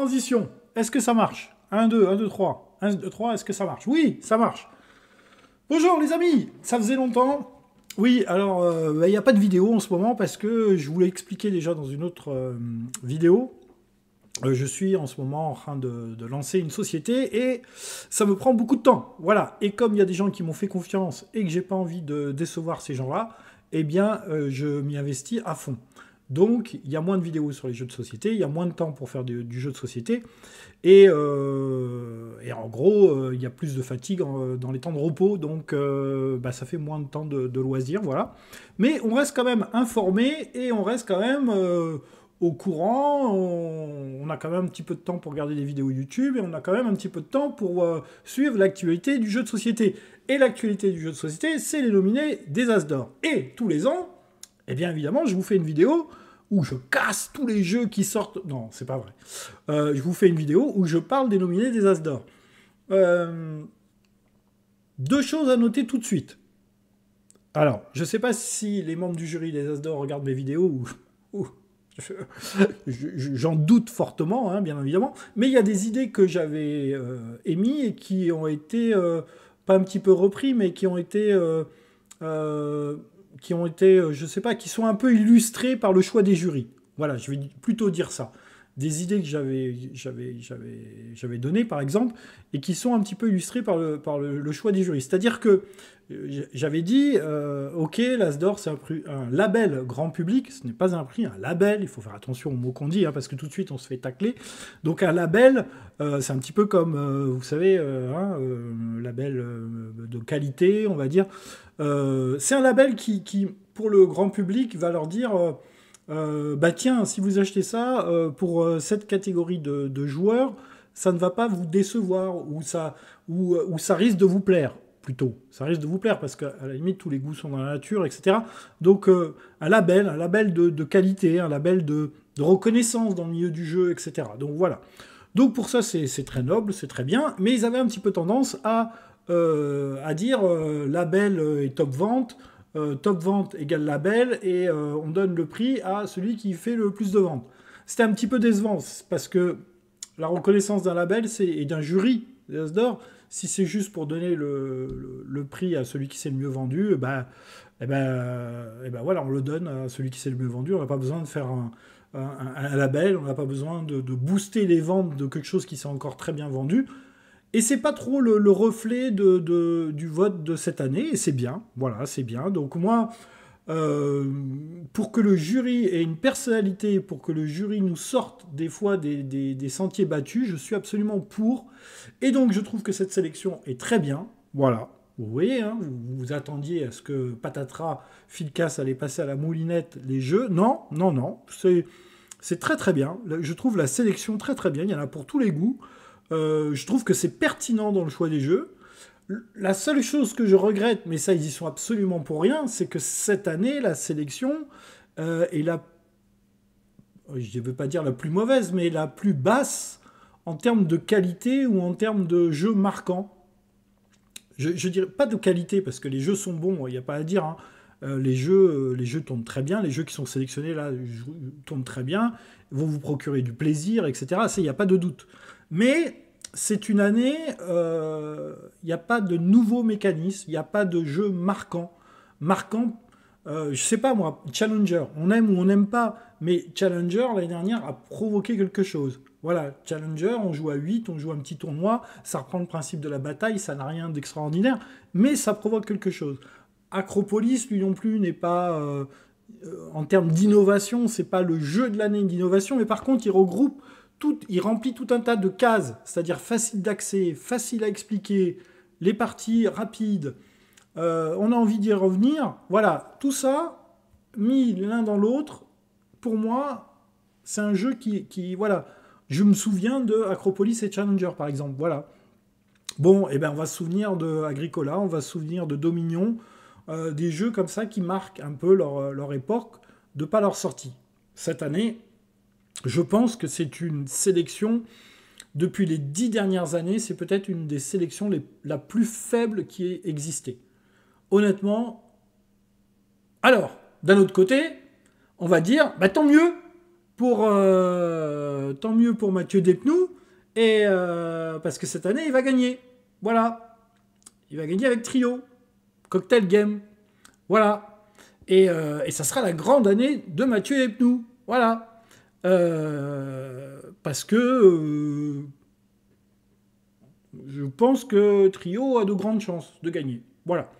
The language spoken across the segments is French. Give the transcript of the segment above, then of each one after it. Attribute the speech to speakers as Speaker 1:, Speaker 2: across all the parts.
Speaker 1: transition. Est-ce que ça marche 1, 2, 1, 2, 3. 1, 2, 3, est-ce que ça marche Oui, ça marche. Bonjour les amis, ça faisait longtemps. Oui, alors euh, bah, il n'y a pas de vidéo en ce moment parce que je vous l'ai expliqué déjà dans une autre euh, vidéo. Euh, je suis en ce moment en train de, lancer une société et ça me prend beaucoup de temps. Voilà. Et comme il y a des gens qui m'ont fait confiance et que j'ai pas envie de décevoir ces gens-là, eh bien je m'y investis à fond. Donc, il y a moins de vidéos sur les jeux de société, il y a moins de temps pour faire du jeu de société, et, euh, en gros, euh, il y a plus de fatigue euh, dans les temps de repos, donc bah, ça fait moins de temps de, loisirs, voilà. Mais on reste quand même informé et on reste quand même au courant, on, on, a quand même un petit peu de temps pour regarder des vidéos YouTube et on a quand même un petit peu de temps pour suivre l'actualité du jeu de société. Et l'actualité du jeu de société, c'est les nominés des As d'Or. Et tous les ans, eh bien évidemment, je vous fais une vidéo où je casse tous les jeux qui sortent. Non, c'est pas vrai. Euh, je vous fais une vidéo où je parle des nominés des As d'or. Euh, deux choses à noter tout de suite. Alors, je ne sais pas si les membres du jury des As d'or regardent mes vidéos ou. J'en doute fortement, hein, bien évidemment, mais il y a des idées que j'avais euh, émises et qui ont été, pas un petit peu repris, mais qui ont été qui ont été, euh, je sais pas, qui sont un peu illustrés par le choix des jurys. Voilà, je vais plutôt dire ça des idées que j'avais, données, par exemple, et qui sont un petit peu illustrées par le, par le, choix des jurys. C'est-à-dire que euh, j'avais dit, euh, ok, l'Asdor, c'est un, label grand public, ce n'est pas un prix, un label, il faut faire attention aux mots qu'on dit, hein, parce que tout de suite, on se fait tacler. Donc un label, euh, c'est un petit peu comme, vous savez, un hein, label de qualité, on va dire. c'est un label qui, qui, pour le grand public, va leur dire euh, bah tiens, si vous achetez ça euh, pour euh, cette catégorie de, joueurs, ça ne va pas vous décevoir ou ça, ou, ça risque de vous plaire plutôt. Ça risque de vous plaire parce qu'à la limite tous les goûts sont dans la nature, etc. Donc un label, un label de, qualité, un label de, reconnaissance dans le milieu du jeu, etc. Donc voilà. Donc pour ça c'est très noble, c'est très bien, mais ils avaient un petit peu tendance à, à dire label est top vente. Euh, top vente égale label et euh, on donne le prix à celui qui fait le plus de ventes. C'était un petit peu décevant parce que la reconnaissance d'un label et d'un jury d'or, si c'est juste pour donner le, prix à celui qui s'est le mieux vendu, et eh ben, et eh ben, eh ben voilà, on le donne à celui qui s'est le mieux vendu. On n'a pas besoin de faire un, label, on n'a pas besoin de, booster les ventes de quelque chose qui s'est encore très bien vendu. Et c'est pas trop le, reflet de, du vote de cette année, et c'est bien, voilà, c'est bien. Donc moi, euh, pour que le jury ait une personnalité, pour que le jury nous sorte des fois des, sentiers battus, je suis absolument pour. Et donc je trouve que cette sélection est très bien, voilà. Vous voyez, hein, vous, vous attendiez à ce que patatras, Filcas allait passer à la moulinette les jeux. Non, non, non, c'est très très bien. Je trouve la sélection très très bien, il y en a pour tous les goûts. Euh, je trouve que c'est pertinent dans le choix des jeux. La seule chose que je regrette, mais ça ils y sont absolument pour rien, c'est que cette année, la sélection euh, est la, je ne veux pas dire la plus mauvaise, mais la plus basse en termes de qualité ou en termes de jeux marquants. Je, dirais pas de qualité parce que les jeux sont bons, il n'y a pas à dire. Hein. Euh, les, jeux, les jeux tombent très bien, les jeux qui sont sélectionnés là tournent très bien, vont vous procurer du plaisir, etc. Il n'y a pas de doute. Mais c'est une année, il euh, n'y a pas de nouveaux mécanismes, il n'y a pas de jeu marquant. Marquant, euh, je ne sais pas moi, Challenger, on aime ou on n'aime pas, mais Challenger l'année dernière a provoqué quelque chose. Voilà, Challenger, on joue à 8, on joue un petit tournoi, ça reprend le principe de la bataille, ça n'a rien d'extraordinaire, mais ça provoque quelque chose. Acropolis, lui non plus, n'est pas, euh, en termes d'innovation, c'est pas le jeu de l'année d'innovation, mais par contre, il regroupe il remplit tout un tas de cases, c'est-à-dire facile d'accès, facile à expliquer, les parties rapides, euh, on a envie d'y revenir. Voilà, tout ça, mis l'un dans l'autre, pour moi, c'est un jeu qui, voilà, je me souviens de Acropolis et Challenger, par exemple, voilà. Bon, eh ben, on va se souvenir de Agricola, on va se souvenir de Dominion, euh, des jeux comme ça qui marquent un peu leur, leur époque de pas leur sortie. Cette année, je pense que c'est une sélection, depuis les dix dernières années, c'est peut-être une des sélections les, la plus faible qui ait existé. Honnêtement, alors, d'un autre côté, on va dire, bah, tant mieux pour, euh, tant mieux pour Mathieu Despnous, et euh, parce que cette année, il va gagner. Voilà. Il va gagner avec Trio. Cocktail Game. Voilà. Et, euh, ça sera la grande année de Mathieu Despnous. Voilà. Euh, parce que euh, je pense que Trio a de grandes chances de gagner. Voilà.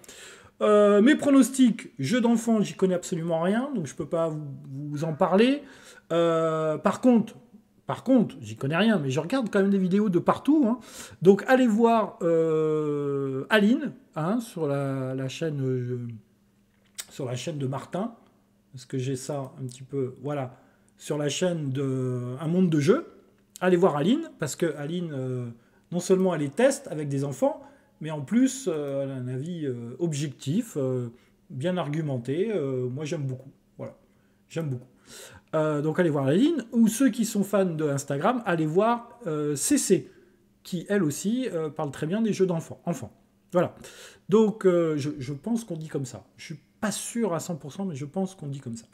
Speaker 1: Euh, mes pronostics, jeu d'enfant, j'y connais absolument rien, donc je ne peux pas vous, en parler. par contre, par contre, j'y connais rien, mais je regarde quand même des vidéos de partout. Hein. Donc allez voir Aline hein, sur la, la chaîne sur la chaîne de Martin. Parce que j'ai ça un petit peu. Voilà sur la chaîne de Un monde de jeu, allez voir Aline, parce que Aline, euh, non seulement elle est teste avec des enfants, mais en plus, euh, elle a un avis euh, objectif, bien argumenté. moi, j'aime beaucoup. Voilà, j'aime beaucoup. donc, allez voir Aline. Ou ceux qui sont fans de Instagram, allez voir CC, qui elle aussi parle très bien des jeux d'enfants. Voilà. Donc, je, pense qu'on dit comme ça. Je suis pas sûr à 100%, mais je pense qu'on dit comme ça.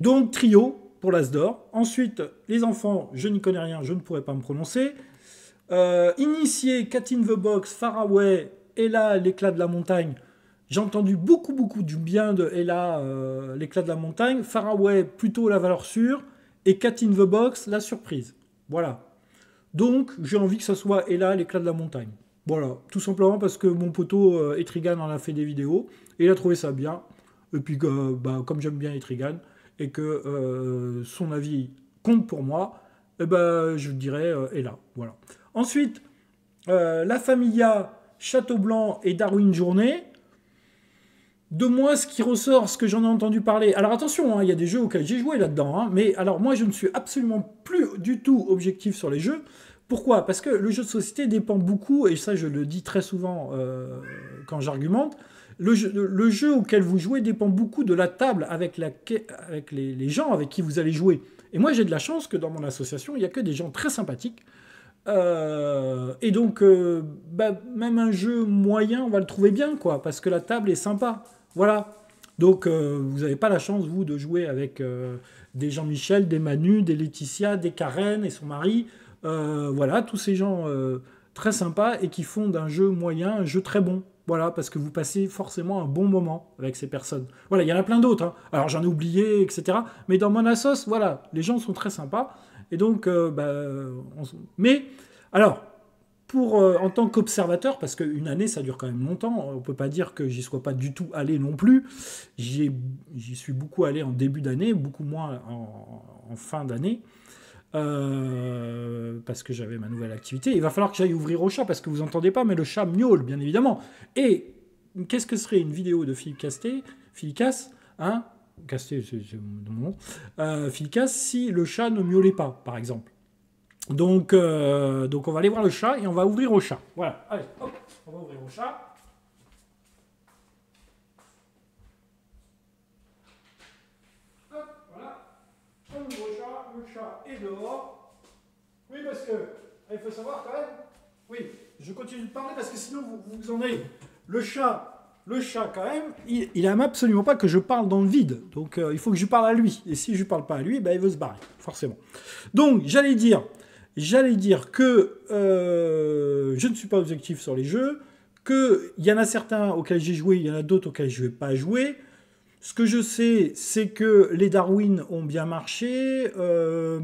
Speaker 1: Donc trio pour d'or. Ensuite, les enfants, je n'y connais rien, je ne pourrais pas me prononcer. Euh, initié, Cat in the Box, Faraway, Ella, l'éclat de la montagne. J'ai entendu beaucoup, beaucoup du bien de Ella, euh, l'éclat de la montagne. Faraway, plutôt la valeur sûre. Et Cat in the Box, la surprise. Voilà. Donc, j'ai envie que ça soit Ella, l'éclat de la montagne. Voilà. Tout simplement parce que mon poteau euh, Etrigan en a fait des vidéos. Et il a trouvé ça bien. Et puis, bah, comme j'aime bien Etrigan, et que euh, son avis compte pour moi, eh ben, je dirais et euh, est là. Voilà. Ensuite, euh, La Familia, Château Blanc et Darwin Journée. De moi, ce qui ressort, ce que j'en ai entendu parler. Alors attention, hein, il y a des jeux auxquels j'ai joué là-dedans, hein, mais alors moi, je ne suis absolument plus du tout objectif sur les jeux. Pourquoi Parce que le jeu de société dépend beaucoup, et ça, je le dis très souvent quand j'argumente le jeu, auquel vous jouez dépend beaucoup de la table avec, avec les, gens avec qui vous allez jouer. Et moi, j'ai de la chance que dans mon association, il n'y a que des gens très sympathiques. Euh, et donc, euh, bah, même un jeu moyen, on va le trouver bien, quoi, parce que la table est sympa. Voilà. Donc, euh, vous n'avez pas la chance, vous, de jouer avec des Jean-Michel, des Manu, des Laetitia, des Karen et son mari. voilà, tous ces gens très sympas et qui font d'un jeu moyen un jeu très bon. Voilà, parce que vous passez forcément un bon moment avec ces personnes. Voilà, il y en a plein d'autres. Hein. Alors j'en ai oublié, etc. Mais dans mon assos, voilà, les gens sont très sympas. Et donc, euh, bah, mais alors, pour euh, en tant qu'observateur, parce qu'une année ça dure quand même longtemps, on peut pas dire que j'y sois pas du tout allé non plus. J'y suis beaucoup allé en début d'année, beaucoup moins en fin d'année. Euh, parce que j'avais ma nouvelle activité. Il va falloir que j'aille ouvrir au chat parce que vous entendez pas, mais le chat miaule, bien évidemment. Et qu'est-ce que serait une vidéo de Philippe Casté, Philippe hein Casté, c'est mon nom, euh, Philippe si le chat ne miaulait pas, par exemple. Donc, euh, donc on va aller voir le chat et on va ouvrir au chat. Voilà, allez, hop, on va ouvrir au chat. le chat, le est dehors. Oui, parce que, ah, il faut savoir quand même, oui, je continue de parler parce que sinon vous, en avez. Le chat, le chat quand même, il, aime absolument pas que je parle dans le vide. Donc euh, il faut que je parle à lui. Et si je parle pas à lui, ben, il veut se barrer, forcément. Donc j'allais dire, j'allais dire que euh, je ne suis pas objectif sur les jeux, il y en a certains auxquels j'ai joué, il y en a d'autres auxquels je ne vais pas jouer. Ce que je sais, c'est que les Darwin ont bien marché. Euh,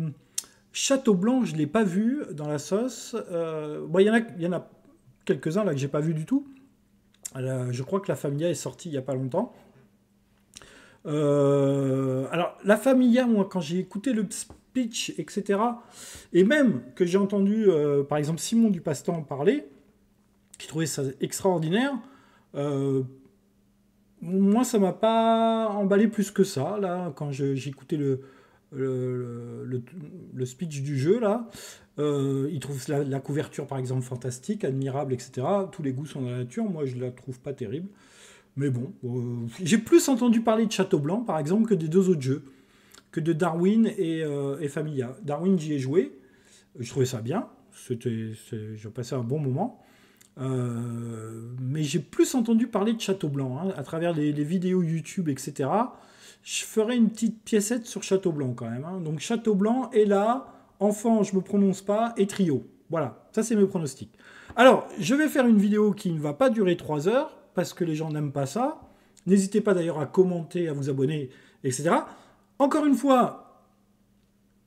Speaker 1: Château Blanc, je ne l'ai pas vu dans la sauce. Euh, il y en a, quelques-uns là que j'ai pas vu du tout. je crois que la Familia est sortie il n'y a pas longtemps. Euh, alors, la Familia, moi, quand j'ai écouté le speech, etc., et même que j'ai entendu, par exemple, Simon Dupastan parler, qui trouvait ça extraordinaire, moi, ça m'a pas emballé plus que ça, là, quand j'écoutais le le, speech du jeu, là. Euh, il trouve la, couverture, par exemple, fantastique, admirable, etc. Tous les goûts sont dans la nature. Moi, je la trouve pas terrible. Mais bon, euh, j'ai plus entendu parler de Château Blanc, par exemple, que des deux autres jeux, que de Darwin et, euh, et Familia. Darwin, j'y ai joué. Je trouvais ça bien. C'était, j'ai passé un bon moment. Euh, mais j'ai plus entendu parler de Château Blanc hein, à travers les, vidéos YouTube, etc. Je ferai une petite piècette sur Château Blanc quand même. Hein. Donc Château Blanc est là, enfant, je me prononce pas, et trio. Voilà, ça c'est mes pronostics. Alors, je vais faire une vidéo qui ne va pas durer 3 heures, parce que les gens n'aiment pas ça. N'hésitez pas d'ailleurs à commenter, à vous abonner, etc. Encore une fois,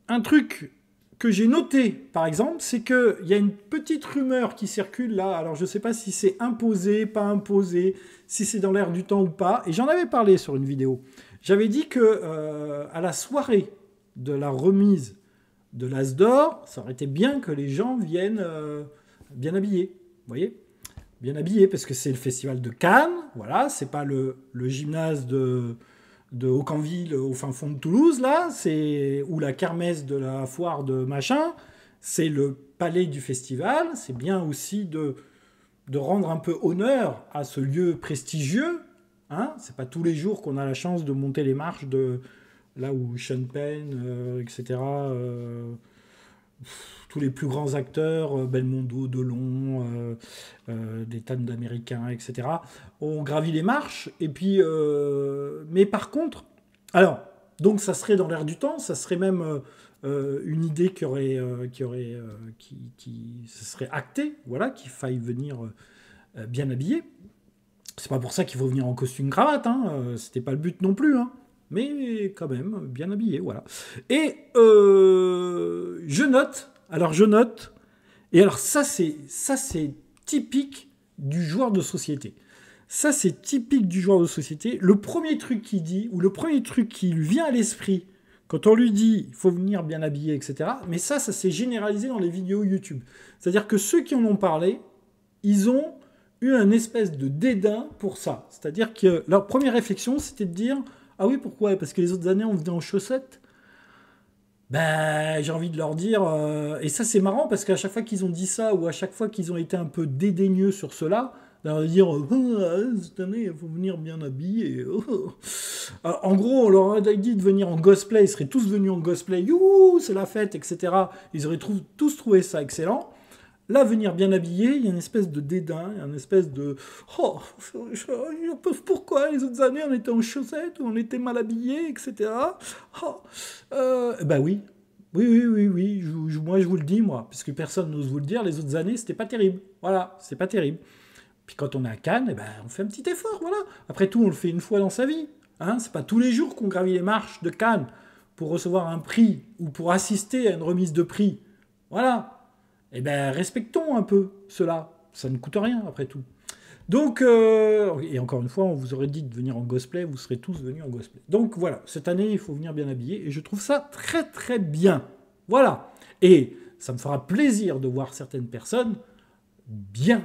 Speaker 1: un truc que j'ai noté, par exemple, c'est qu'il y a une petite rumeur qui circule là. Alors, je ne sais pas si c'est imposé, pas imposé, si c'est dans l'air du temps ou pas. Et j'en avais parlé sur une vidéo. J'avais dit que euh, à la soirée de la remise de l'As d'or, ça aurait été bien que les gens viennent euh, bien habillés. Vous voyez Bien habillés, parce que c'est le festival de Cannes. Voilà, c'est pas le gymnase de de Aucanville au fin fond de Toulouse, là, c'est où la kermesse de la foire de machin, c'est le palais du festival, c'est bien aussi de, de rendre un peu honneur à ce lieu prestigieux. Hein c'est pas tous les jours qu'on a la chance de monter les marches de là où Sean Penn, euh, etc., tous les plus grands acteurs, euh, Belmondo, Delon, euh, euh, des tas d'Américains, etc., ont gravi les marches. Et puis, mais par contre, alors, donc ça serait dans l'air du temps, ça serait même une idée qui aurait, qui serait actée, voilà, qu'il faille venir bien habillé. C'est pas pour ça qu'il faut venir en costume cravate, hein, c'était pas le but non plus. Hein mais quand même bien habillé, voilà. Et euh, je note, alors je note, et alors ça c'est ça c'est typique du joueur de société. Ça c'est typique du joueur de société. Le premier truc qu'il dit ou le premier truc qui lui vient à l'esprit quand on lui dit il faut venir bien habillé, etc. Mais ça ça s'est généralisé dans les vidéos YouTube. C'est-à-dire que ceux qui en ont parlé, ils ont eu un espèce de dédain pour ça. C'est-à-dire que leur première réflexion c'était de dire ah oui, pourquoi Parce que les autres années, on venait en chaussettes. Ben, j'ai envie de leur dire. Euh, et ça, c'est marrant parce qu'à chaque fois qu'ils ont dit ça ou à chaque fois qu'ils ont été un peu dédaigneux sur cela, leur bah, dire euh, ah, cette année, il faut venir bien habillé. Oh, oh, oh. Euh, en gros, on leur aurait dit de venir en cosplay. Ils seraient tous venus en cosplay. Youhou, c'est la fête, etc. Ils auraient tous trouvé ça excellent. Là, venir bien habillé, il y a une espèce de dédain, il y a une espèce de oh, pourquoi les autres années on était en chaussettes on était mal habillé, etc. Oh, euh, eh ben oui, oui, oui, oui, oui. moi, je vous le dis, moi, puisque personne n'ose vous le dire. Les autres années, c'était pas terrible. Voilà, c'est pas terrible. Puis quand on est à Cannes, eh ben, on fait un petit effort, voilà. Après tout, on le fait une fois dans sa vie. Hein. C'est pas tous les jours qu'on gravit les marches de Cannes pour recevoir un prix ou pour assister à une remise de prix. Voilà, eh bien, respectons un peu cela. Ça ne coûte rien, après tout. Donc, euh, et encore une fois, on vous aurait dit de venir en cosplay, vous serez tous venus en cosplay. Donc voilà, cette année, il faut venir bien habillé, et je trouve ça très très bien. Voilà. Et ça me fera plaisir de voir certaines personnes bien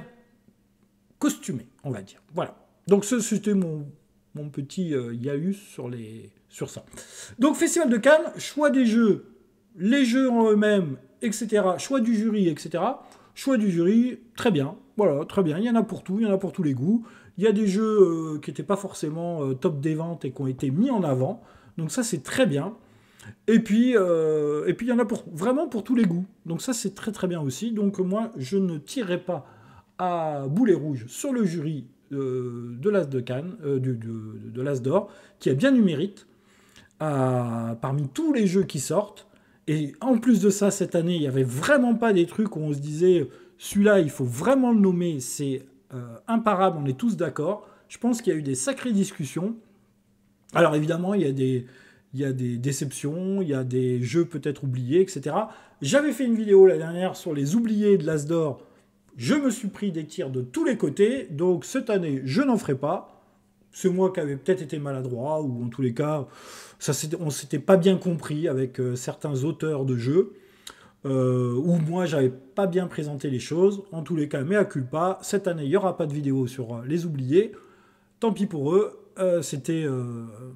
Speaker 1: costumées, on va dire. Voilà. Donc c'était mon, mon, petit euh, Yahus sur, les, sur ça. Donc Festival de Cannes, choix des jeux les jeux en eux-mêmes, etc., choix du jury, etc., choix du jury, très bien, voilà, très bien, il y en a pour tout, il y en a pour tous les goûts, il y a des jeux euh, qui n'étaient pas forcément euh, top des ventes et qui ont été mis en avant, donc ça c'est très bien, euh, et puis, il y en a pour, vraiment pour tous les goûts, donc ça c'est très très bien aussi, donc moi je ne tirerai pas à boulet rouge sur le jury de l'As de Cannes, de, de l'As d'Or, qui a bien du mérite, parmi tous les jeux qui sortent, et en plus de ça, cette année, il n'y avait vraiment pas des trucs où on se disait celui-là, il faut vraiment le nommer, c'est euh, imparable, on est tous d'accord. Je pense qu'il y a eu des sacrées discussions. Alors évidemment, il y a des, il y a des déceptions, il y a des jeux peut-être oubliés, etc. J'avais fait une vidéo la dernière sur les oubliés de l'Asdor. Je me suis pris des tirs de tous les côtés, donc cette année, je n'en ferai pas c'est moi qui avais peut-être été maladroit, ou en tous les cas, ça, on s'était pas bien compris avec euh, certains auteurs de jeux, euh, ou où moi j'avais pas bien présenté les choses. En tous les cas, mais à culpa, cette année il n'y aura pas de vidéo sur euh, les oubliés. Tant pis pour eux, c'était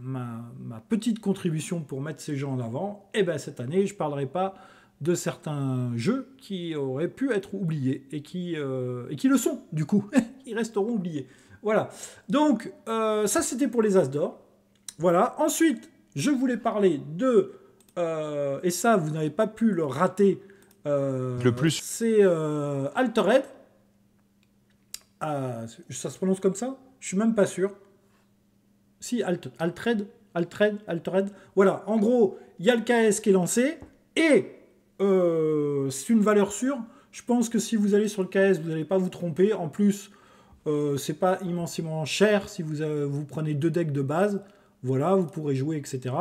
Speaker 1: ma, petite contribution pour mettre ces gens en avant. Et eh bien cette année, je ne parlerai pas de certains jeux qui auraient pu être oubliés et qui, et qui le sont du coup. Ils resteront oubliés. Voilà. Donc, euh, ça, c'était pour les As d'or. Voilà. Ensuite, je voulais parler de... Euh, et ça, vous n'avez pas pu le rater. Euh, le plus. C'est Altered. Ah, ça se prononce comme ça Je suis même pas sûr. Si, Alt, Altred, Altred, Altred. Voilà. En gros, il y a le KS qui est lancé. Et c'est une valeur sûre. Je pense que si vous allez sur le KS, vous n'allez pas vous tromper. En plus, euh, c'est pas immensément cher si euh, vous, prenez deux decks de base. Voilà, vous pourrez jouer, etc.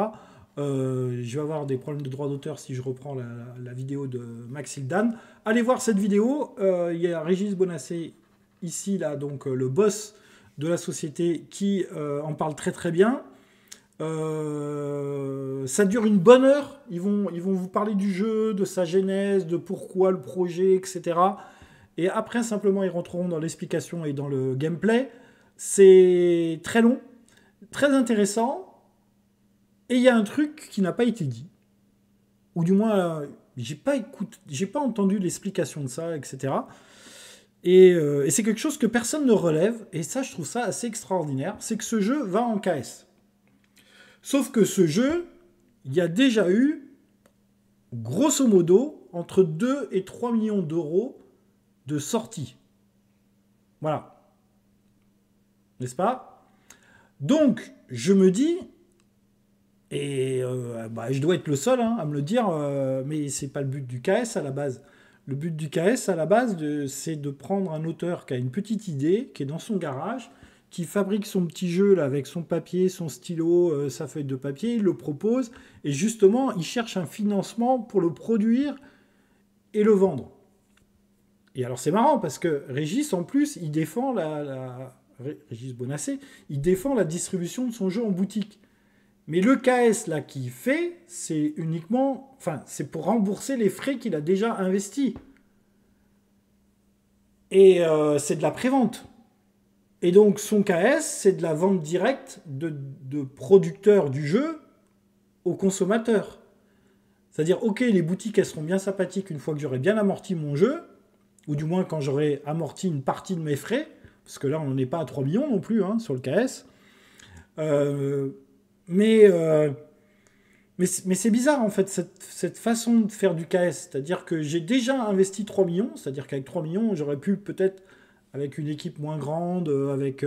Speaker 1: Euh, je vais avoir des problèmes de droit d'auteur si je reprends la, vidéo de Max Hildan. Allez voir cette vidéo. Il y a Régis Bonassé ici, là, donc le boss de la société qui en parle très très bien. ça dure une bonne heure. Ils vont, ils vont vous parler du jeu, de sa genèse, de pourquoi le projet, etc et après simplement ils rentreront dans l'explication et dans le gameplay. C'est très long, très intéressant, et il y a un truc qui n'a pas été dit. Ou du moins, euh, j'ai pas, j'ai pas entendu l'explication de ça, etc. Et, euh, et c'est quelque chose que personne ne relève, et ça je trouve ça assez extraordinaire, c'est que ce jeu va en KS. Sauf que ce jeu, il y a déjà eu, grosso modo, entre 2 et 3 millions d'euros de sortie. Voilà. N'est-ce pas Donc, je me dis, et euh, bah, je dois être le seul hein, à me le dire, euh, mais c'est pas le but du KS à la base. Le but du KS à la base, c'est de prendre un auteur qui a une petite idée, qui est dans son garage, qui fabrique son petit jeu là, avec son papier, son stylo, euh, sa feuille de papier, il le propose, et justement, il cherche un financement pour le produire et le vendre. Et alors c'est marrant parce que Régis, en plus, il défend la, il défend la distribution de son jeu en boutique. Mais le KS là qu'il fait, c'est uniquement, enfin, c'est pour rembourser les frais qu'il a déjà investis. Et euh, c'est de la prévente. Et donc son KS, c'est de la vente directe de, de producteurs du jeu aux consommateurs. C'est-à-dire, ok, les boutiques, elles seront bien sympathiques une fois que j'aurai bien amorti mon jeu, ou du moins quand j'aurai amorti une partie de mes frais, parce que là on n'en est pas à 3 millions non plus hein, sur le KS. Euh, mais, euh, mais, c'est bizarre en fait cette, façon de faire du KS, c'est-à-dire que j'ai déjà investi 3 millions, c'est-à-dire qu'avec 3 millions j'aurais pu peut-être avec une équipe moins grande, euh, avec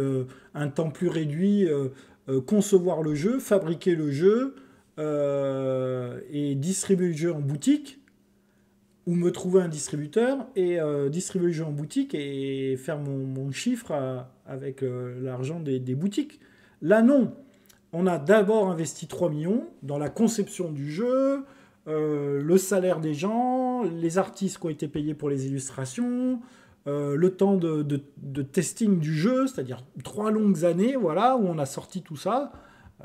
Speaker 1: un temps plus réduit, concevoir le jeu, fabriquer le jeu et distribuer le jeu en boutique ou me trouver un distributeur et euh, distribuer le jeu en boutique et faire mon, chiffre euh, avec euh, l'argent des, boutiques. Là, non. On a d'abord investi 3 millions dans la conception du jeu, le salaire des gens, les artistes qui ont été payés pour les illustrations, le temps de, de, testing du jeu, c'est-à-dire trois longues années voilà, où on a sorti tout ça.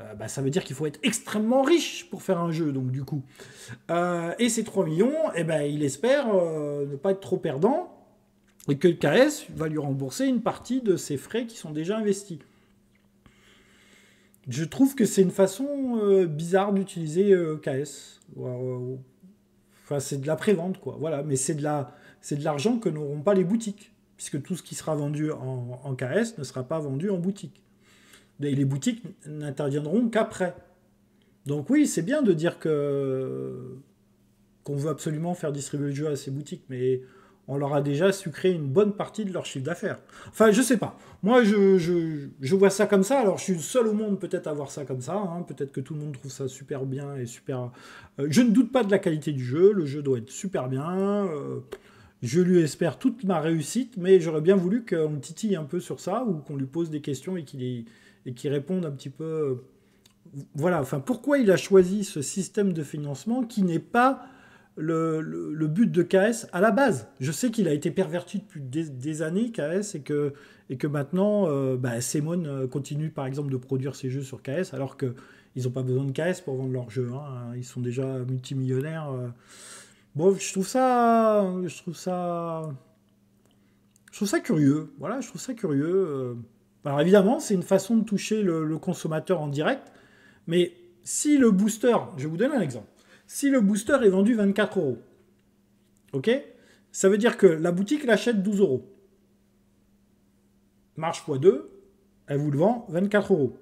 Speaker 1: Euh, bah, ça veut dire qu'il faut être extrêmement riche pour faire un jeu, donc du coup. Euh, et ces 3 millions, eh ben, il espère euh, ne pas être trop perdant et que KS va lui rembourser une partie de ses frais qui sont déjà investis. Je trouve que c'est une façon bizarre d'utiliser KS. Enfin, c'est de la prévente, quoi. Voilà, mais c'est de la, c'est de l'argent que n'auront pas les boutiques, puisque tout ce qui sera vendu en, en KS ne sera pas vendu en boutique. Ben, les boutiques n'interviendront qu'après. Donc oui, c'est bien de dire que qu'on veut absolument faire distribuer le jeu à ces boutiques, mais on leur a déjà sucré une bonne partie de leur chiffre d'affaires. Enfin, je sais pas. Moi, je, vois ça comme ça. Alors, je suis le seul au monde peut-être à voir ça comme ça. Hein. Peut-être que tout le monde trouve ça super bien et super... Euh, je ne doute pas de la qualité du jeu. Le jeu doit être super bien. Euh, je lui espère toute ma réussite, mais j'aurais bien voulu qu'on titille un peu sur ça ou qu'on lui pose des questions et qu'il ait et qui répondent un petit peu. Euh, voilà, enfin, pourquoi il a choisi ce système de financement qui n'est pas le, but de KS à la base. Je sais qu'il a été perverti depuis des, années, KS, et que, et que maintenant, euh, bah, Simon euh, continue par exemple de produire ses jeux sur KS, alors qu'ils n'ont pas besoin de KS pour vendre leurs jeux. Hein. Ils sont déjà multimillionnaires. Bon, je trouve ça. Je trouve ça. Je trouve ça curieux. Voilà, je trouve ça curieux. Bah, alors évidemment, c'est une façon de toucher le, consommateur en direct, mais si le booster, je vais vous donner un exemple, si le booster est vendu 24 euros, ok Ça veut dire que la boutique l'achète 12 euros. Marche fois 2 elle vous le vend 24 euros.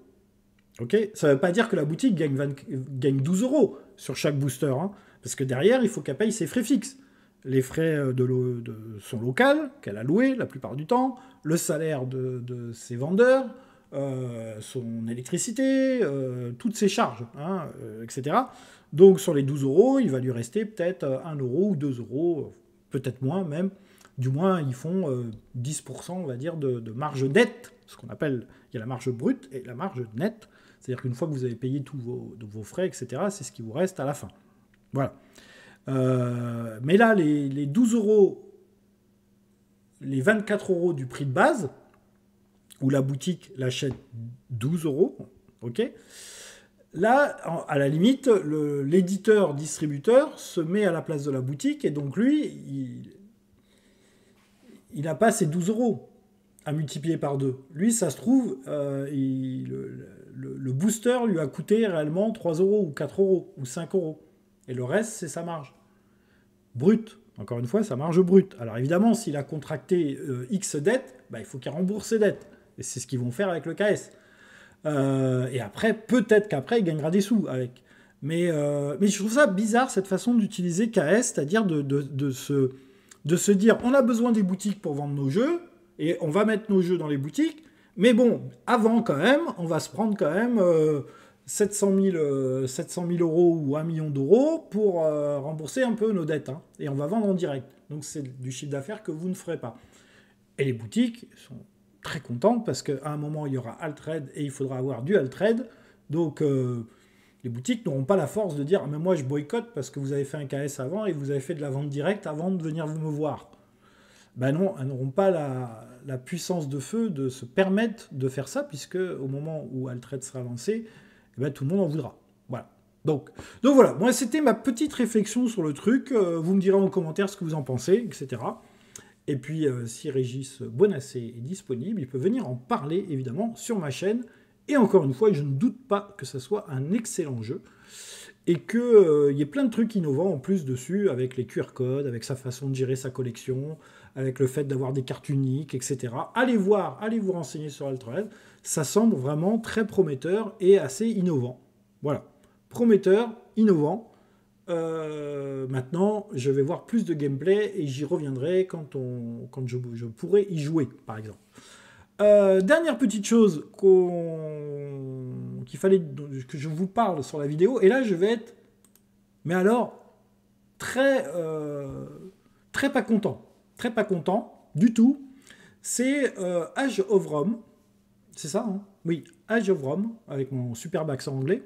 Speaker 1: Ok Ça ne veut pas dire que la boutique gagne, gagne 12 euros sur chaque booster, hein, parce que derrière, il faut qu'elle paye ses frais fixes les frais euh, de, de son local qu'elle a loué la plupart du temps, le salaire de, ses vendeurs, euh, son électricité, euh, toutes ses charges, hein, etc. Donc sur les 12 euros, il va lui rester peut-être 1 euro ou 2 euros, peut-être moins même. Du moins, ils font 10%, on va dire, de, marge nette, ce qu'on appelle, il y a la marge brute et la marge nette. C'est-à-dire qu'une fois que vous avez payé tous vos, vos frais, etc., c'est ce qui vous reste à la fin. Voilà. Euh, mais là, les, 12 euros, les 24 euros du prix de base, où la boutique l'achète 12 euros, ok Là, à la limite, l'éditeur-distributeur se met à la place de la boutique et donc lui, il n'a pas ses 12 euros à multiplier par 2. Lui, ça se trouve, euh, le, booster lui a coûté réellement 3 euros ou 4 euros ou 5 euros. Et le reste, c'est sa marge. Brute. Encore une fois, sa marge brute. Alors évidemment, s'il a contracté euh, X dettes, bah, il faut qu'il rembourse ses dettes. Et c'est ce qu'ils vont faire avec le KS. Euh, et après, peut-être qu'après, il gagnera des sous avec. Mais, euh, je trouve ça bizarre, cette façon d'utiliser KS, c'est-à-dire de se dire, on a besoin des boutiques pour vendre nos jeux, et on va mettre nos jeux dans les boutiques, mais bon, avant quand même, on va se prendre quand même... 700 000, 700 euros ou 1 million d'euros pour euh, rembourser un peu nos dettes. Hein. et on va vendre en direct. Donc c'est du chiffre d'affaires que vous ne ferez pas. Et les boutiques sont très contentes parce qu'à un moment, il y aura Altred et il faudra avoir du Altred. Donc euh, les boutiques n'auront pas la force de dire ah, Mais moi, je boycotte parce que vous avez fait un KS avant et vous avez fait de la vente directe avant de venir vous me voir. Ben non, elles n'auront pas la, la, puissance de feu de se permettre de faire ça, puisque au moment où Altred sera lancé, eh ben, tout le monde en voudra. Voilà. Donc, donc voilà, moi c'était ma petite réflexion sur le truc. Euh, vous me direz en commentaire ce que vous en pensez, etc. Et puis euh, si Régis Bonassé est disponible, il peut venir en parler évidemment sur ma chaîne. Et encore une fois, je ne doute pas que ce soit un excellent jeu et qu'il euh, y ait plein de trucs innovants en plus dessus, avec les QR codes, avec sa façon de gérer sa collection, avec le fait d'avoir des cartes uniques, etc. Allez voir, allez vous renseigner sur AltraEve, ça semble vraiment très prometteur et assez innovant. Voilà, prometteur, innovant. Euh, maintenant, je vais voir plus de gameplay et j'y reviendrai quand, on, quand je, je, pourrai y jouer, par exemple. Euh, dernière petite chose qu'on donc il fallait que je vous parle sur la vidéo. Et là, je vais être, mais alors, très, euh, très pas content. Très pas content du tout. C'est euh, Age of Rome. C'est ça, hein Oui, Age of Rome, avec mon superbe accent anglais,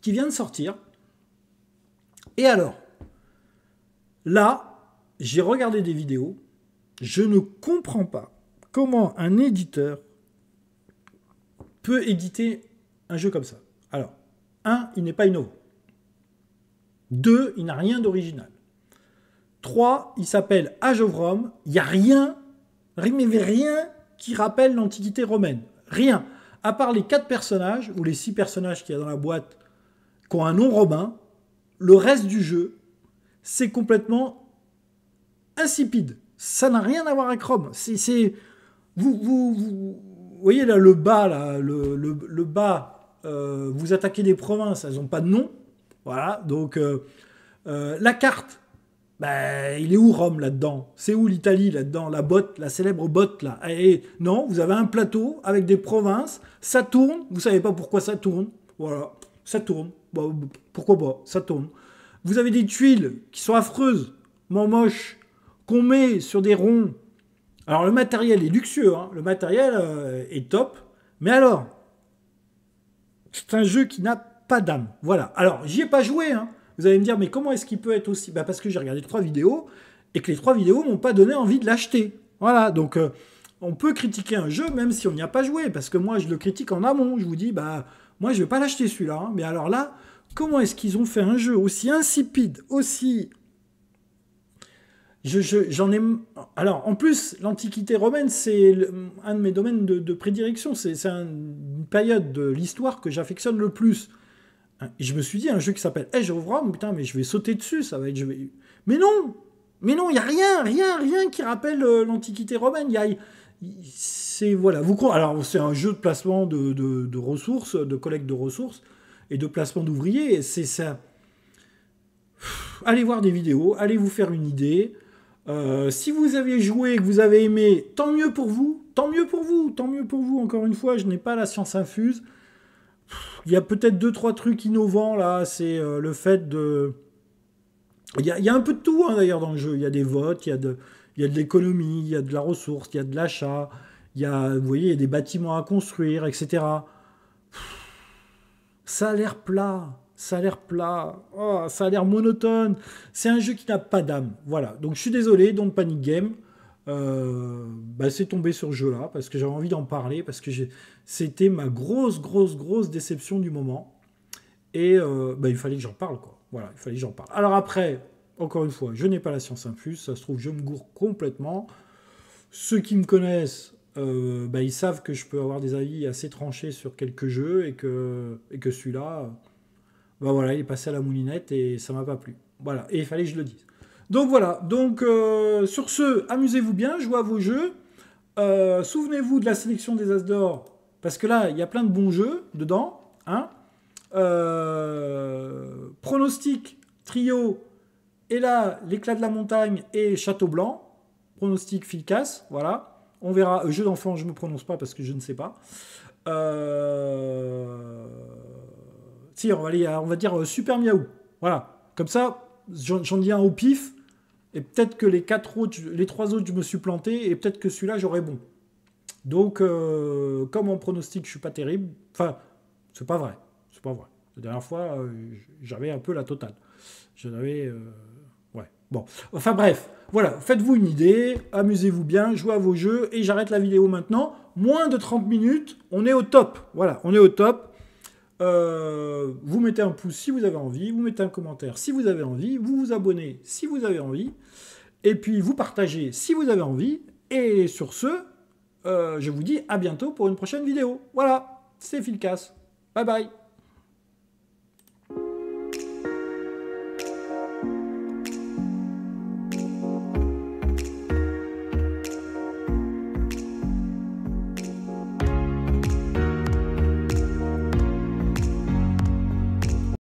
Speaker 1: qui vient de sortir. Et alors, là, j'ai regardé des vidéos. Je ne comprends pas comment un éditeur peut éditer un jeu comme ça. Alors, un, il n'est pas innovant. Deux, il n'a rien d'original. Trois, il s'appelle Age of Rome. Il n'y a rien, mais rien qui rappelle l'Antiquité romaine. Rien. À part les quatre personnages, ou les six personnages qu'il y a dans la boîte, qui ont un nom romain, le reste du jeu, c'est complètement insipide. Ça n'a rien à voir avec Rome. C'est, vous, vous, voyez là le bas, là, le, le bas euh, vous attaquez des provinces, elles n'ont pas de nom. Voilà, donc euh, euh, la carte, ben il est où Rome là-dedans C'est où l'Italie là-dedans La botte, la célèbre botte là non, vous avez un plateau avec des provinces, ça tourne, vous savez pas pourquoi ça tourne. Voilà, ça tourne. pourquoi pas Ça tourne. Vous avez des tuiles qui sont affreuses, moins moches, qu'on met sur des ronds. Alors le matériel est luxueux, hein. le matériel est top, mais alors, c'est un jeu qui n'a pas d'âme. Voilà. Alors, j'y ai pas joué. Hein. Vous allez me dire, mais comment est-ce qu'il peut être aussi bah Parce que j'ai regardé trois vidéos et que les trois vidéos m'ont pas donné envie de l'acheter. Voilà. Donc, euh, on peut critiquer un jeu même si on n'y a pas joué. Parce que moi, je le critique en amont. Je vous dis, bah, moi, je vais pas l'acheter celui-là. Hein. Mais alors là, comment est-ce qu'ils ont fait un jeu aussi insipide, aussi j'en je, ai. Alors, en plus, l'Antiquité romaine, c'est un de mes domaines de, prédirection. C'est une période de l'histoire que j'affectionne le plus. Hein, je me suis dit, un jeu qui s'appelle Age of Rome, putain, mais je vais sauter dessus, ça va être. Je vais... Mais non Mais non, il n'y a rien, rien, rien qui rappelle euh, l'Antiquité romaine. Y c'est voilà, vous Alors, c'est un jeu de placement de, de, de, ressources, de collecte de ressources et de placement d'ouvriers. C'est ça. Allez voir des vidéos, allez vous faire une idée. Euh, si vous avez joué et que vous avez aimé, tant mieux pour vous, tant mieux pour vous, tant mieux pour vous. Encore une fois, je n'ai pas la science infuse. Il y a peut-être deux trois trucs innovants là. C'est euh, le fait de. Il y, a, un peu de tout hein, d'ailleurs dans le jeu. Il y a des votes, il y a de, il l'économie, il y a de la ressource, il y a de l'achat, il y a, vous voyez, il y a des bâtiments à construire, etc. Ça a l'air plat ça a l'air plat, oh, ça a l'air monotone. C'est un jeu qui n'a pas d'âme. Voilà. Donc je suis désolé, donc Panic Game. Euh, bah, c'est tombé sur ce jeu-là parce que j'avais envie d'en parler parce que c'était ma grosse grosse grosse déception du moment et euh, bah, il fallait que j'en parle quoi voilà il fallait que j'en parle alors après encore une fois je n'ai pas la science infuse ça se trouve je me gourre complètement ceux qui me connaissent euh, bah, ils savent que je peux avoir des avis assez tranchés sur quelques jeux et que celui-là ben voilà, il est passé à la moulinette et ça m'a pas plu. Voilà, et il fallait que je le dise. Donc voilà, donc euh, sur ce, amusez-vous bien, jouez à vos jeux. Euh, souvenez-vous de la sélection des As d'Or, parce que là, il y a plein de bons jeux dedans. Hein euh, pronostic, trio, et là, l'éclat de la montagne et Château Blanc. Pronostic, Filcas, voilà. On verra. Jeu d'enfant, je ne me prononce pas parce que je ne sais pas. Euh on va, aller on va dire euh, Super Miaou. Voilà. Comme ça, j'en dis un au pif. Et peut-être que les, quatre autres, les trois autres, je me suis planté. Et peut-être que celui-là, j'aurais bon. Donc, euh, comme en pronostic, je suis pas terrible. Enfin, c'est pas vrai. C'est pas vrai. La dernière fois, euh, j'avais un peu la totale. J'en avais. ouais. Bon. Enfin, bref. Voilà. Faites-vous une idée. Amusez-vous bien. Jouez à vos jeux. Et j'arrête la vidéo maintenant. Moins de 30 minutes. On est au top. Voilà. On est au top. Euh, vous mettez un pouce si vous avez envie, vous mettez un commentaire si vous avez envie, vous vous abonnez si vous avez envie, et puis vous partagez si vous avez envie. Et sur ce, euh, je vous dis à bientôt pour une prochaine vidéo. Voilà, c'est Filcas, Bye bye